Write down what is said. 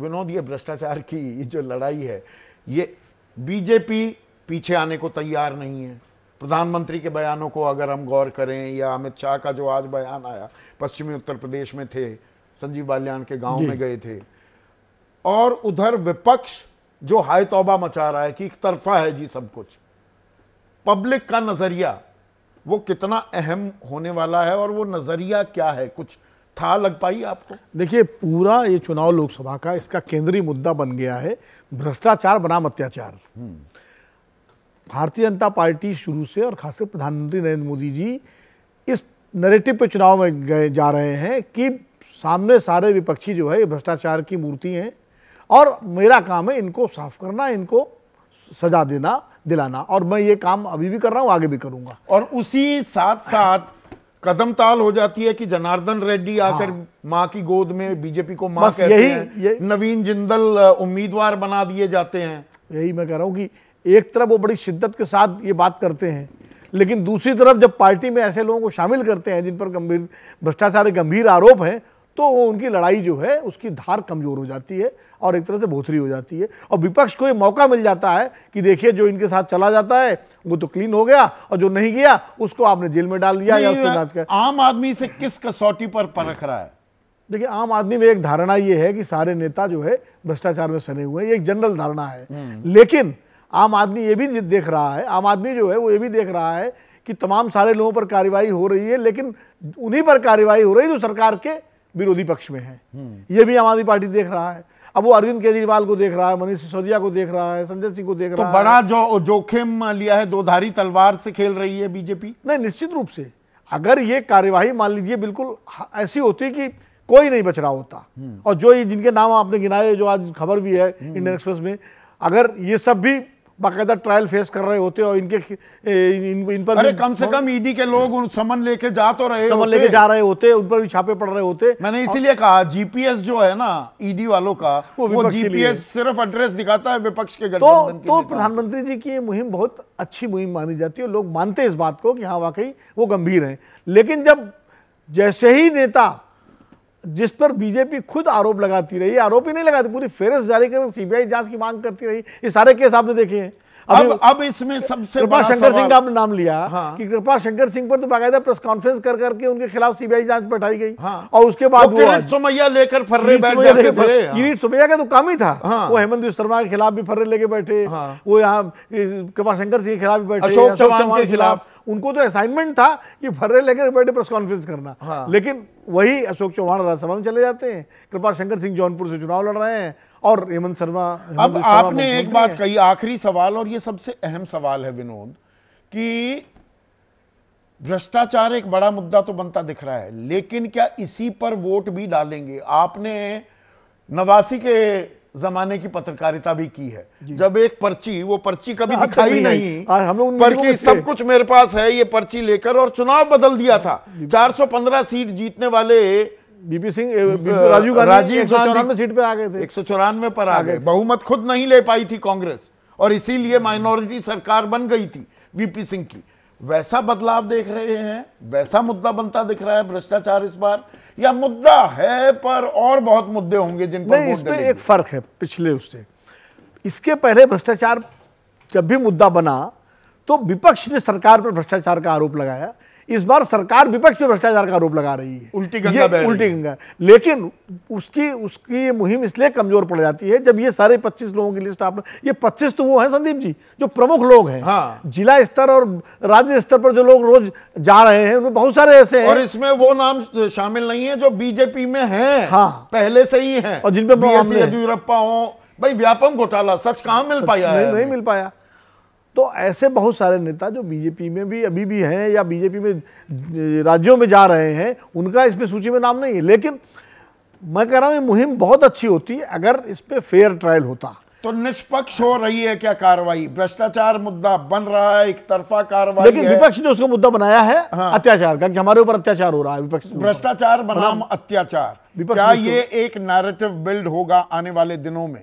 विनोद ये भ्रष्टाचार की जो लड़ाई है ये बीजेपी पीछे आने को तैयार नहीं है प्रधानमंत्री के बयानों को अगर हम गौर करें या अमित शाह का जो आज बयान आया पश्चिमी उत्तर प्रदेश में थे संजीव बाल्यान के गांव में गए थे और उधर विपक्ष जो हाय तौबा मचा रहा है कि एक तरफा है जी सब कुछ पब्लिक का नज़रिया वो कितना अहम होने वाला है और वो नज़रिया क्या है कुछ था लग पाई आपको देखिए पूरा ये चुनाव लोकसभा का इसका केंद्रीय मुद्दा बन गया है भ्रष्टाचार बनाम अत्याचार भारतीय जनता पार्टी शुरू से और खासकर प्रधानमंत्री नरेंद्र मोदी जी इस नरेटिव पे चुनाव में गए जा रहे हैं कि सामने सारे विपक्षी जो है ये भ्रष्टाचार की मूर्ति हैं और मेरा काम है इनको साफ करना इनको सजा देना दिलाना और मैं ये काम अभी भी कर रहा हूँ आगे भी करूँगा और उसी साथ साथ कदम ताल हो जाती है कि जनार्दन रेड्डी हाँ। आकर माँ की गोद में बीजेपी को माँ कहते यही, हैं नवीन जिंदल उम्मीदवार बना दिए जाते हैं यही मैं कह रहा हूँ कि एक तरफ वो बड़ी शिद्दत के साथ ये बात करते हैं लेकिन दूसरी तरफ जब पार्टी में ऐसे लोगों को शामिल करते हैं जिन पर गंभीर भ्रष्टाचार गंभीर आरोप हैं तो वो उनकी लड़ाई जो है उसकी धार कमज़ोर हो जाती है और एक तरह से भोथरी हो जाती है और विपक्ष को ये मौका मिल जाता है कि देखिए जो इनके साथ चला जाता है वो तो क्लीन हो गया और जो नहीं गया उसको आपने जेल में डाल दिया या उसको जांच कर आम आदमी से किस कसौटी पर परख रहा है देखिए आम आदमी में एक धारणा ये है कि सारे नेता जो है भ्रष्टाचार में सने हुए हैं एक जनरल धारणा है हम्म। लेकिन आम आदमी ये भी देख रहा है आम आदमी जो है वो ये भी देख रहा है कि तमाम सारे लोगों पर कार्रवाई हो रही है लेकिन उन्हीं पर कार्रवाई हो रही है जो सरकार के विरोधी पक्ष में है हम्म। ये भी आम आदमी पार्टी देख रहा है अब वो अरविंद केजरीवाल को देख रहा है मनीष सिसोदिया को देख रहा है संजय सिंह को देख तो रहा है बड़ा जो जोखिम लिया है दो धारी तलवार से खेल रही है बीजेपी नहीं निश्चित रूप से अगर ये कार्यवाही मान लीजिए बिल्कुल ऐसी होती कि कोई नहीं बच रहा होता हम्म। और जो ये जिनके नाम आपने गिनाए जो आज खबर भी है हम्म। इंडियन एक्सप्रेस में अगर ये सब भी बाकायदा ट्रायल फेस कर रहे होते और इनके इन, इन पर अरे कम से कम ईडी के लोग उन समन लेके जा तो रहे समन लेके जा रहे होते उन पर भी छापे पड़ रहे होते मैंने इसीलिए कहा जीपीएस जो है ना ईडी वालों का वो, वो जीपीएस सिर्फ एड्रेस दिखाता है विपक्ष के तो, तो प्रधानमंत्री जी की ये मुहिम बहुत अच्छी मुहिम मानी जाती है लोग मानते हैं इस बात को कि हाँ वाकई वो गंभीर है लेकिन जब जैसे ही नेता जिस पर बीजेपी खुद आरोप लगाती रही आरोप ही नहीं लगाती पूरी फेरिस्त जारी कर सीबीआई जांच की मांग करती रही ये सारे केस आपने देखे हैं अब अब इसमें सबसे कृपा शंकर सिंह का आपने नाम लिया हाँ। कि कृपा शंकर सिंह पर तो बाकायदा प्रेस कॉन्फ्रेंस कर करके उनके खिलाफ सीबीआई जांच बैठाई गई हाँ। और उसके बाद वो सुमैया लेकर फर्रे बैठ जाते थे किरीट सोमैया का तो काम ही था हाँ। वो हेमंत शर्मा के खिलाफ भी फर्रे लेके बैठे हाँ। वो यहाँ कृपा शंकर सिंह के खिलाफ भी बैठे अशोक चौहान के खिलाफ उनको तो असाइनमेंट था कि फर्रे लेकर बैठे प्रेस कॉन्फ्रेंस करना हाँ। लेकिन वही अशोक चौहान राज्यसभा में चले जाते हैं कृपा शंकर सिंह जौनपुर से चुनाव लड़ रहे हैं और हेमंत शर्मा अब आपने एक बात कही आखिरी सवाल और ये सबसे अहम सवाल है विनोद कि भ्रष्टाचार एक बड़ा मुद्दा तो बनता दिख रहा है लेकिन क्या इसी पर वोट भी डालेंगे आपने नवासी के जमाने की पत्रकारिता भी की है जब एक पर्ची वो पर्ची कभी दिखाई नहीं हम लोग सब कुछ मेरे पास है ये पर्ची लेकर और चुनाव बदल दिया था 415 सीट जीतने वाले बीपी सिंह राजीव गांधी राजीव गांधी सीट पे आ गए थे एक सौ चौरानवे पर आ गए बहुमत खुद नहीं ले पाई थी कांग्रेस और इसीलिए माइनॉरिटी सरकार बन गई थी वीपी सिंह की वैसा बदलाव देख रहे हैं वैसा मुद्दा बनता दिख रहा है भ्रष्टाचार इस बार या मुद्दा है पर और बहुत मुद्दे होंगे जिन पर इसमें एक फर्क है पिछले उससे इसके पहले भ्रष्टाचार जब भी मुद्दा बना तो विपक्ष ने सरकार पर भ्रष्टाचार का आरोप लगाया इस बार सरकार विपक्ष भ्रष्टाचार का आरोप लगा रही है उल्टी गंगा उल्टी गंगा लेकिन उसकी उसकी मुहिम इसलिए कमजोर पड़ जाती है जब ये सारे पच्चीस लोगों की लिस्ट आपने ये 25 तो वो हैं संदीप जी जो प्रमुख लोग हैं हाँ। जिला स्तर और राज्य स्तर पर जो लोग रोज जा रहे हैं उनमें बहुत सारे ऐसे हैं और इसमें वो नाम शामिल नहीं है जो बीजेपी में है हाँ पहले से ही है और जिनपे येदियुरप्पा हो भाई व्यापम घोटाला सच कहा मिल पाया नहीं मिल पाया तो ऐसे बहुत सारे नेता जो बीजेपी में भी अभी भी हैं या बीजेपी में राज्यों में जा रहे हैं उनका इसमें सूची में नाम नहीं है लेकिन मैं कह रहा हूँ ये मुहिम बहुत अच्छी होती है अगर इस पर फेयर ट्रायल होता तो निष्पक्ष हो रही है क्या कार्रवाई भ्रष्टाचार मुद्दा बन रहा है एक तरफा कार्रवाई लेकिन विपक्ष ने उसको मुद्दा बनाया है हाँ। अत्याचार का हमारे ऊपर अत्याचार हो रहा है विपक्ष भ्रष्टाचार बनाम अत्याचार क्या ये एक नैरेटिव बिल्ड होगा आने वाले दिनों में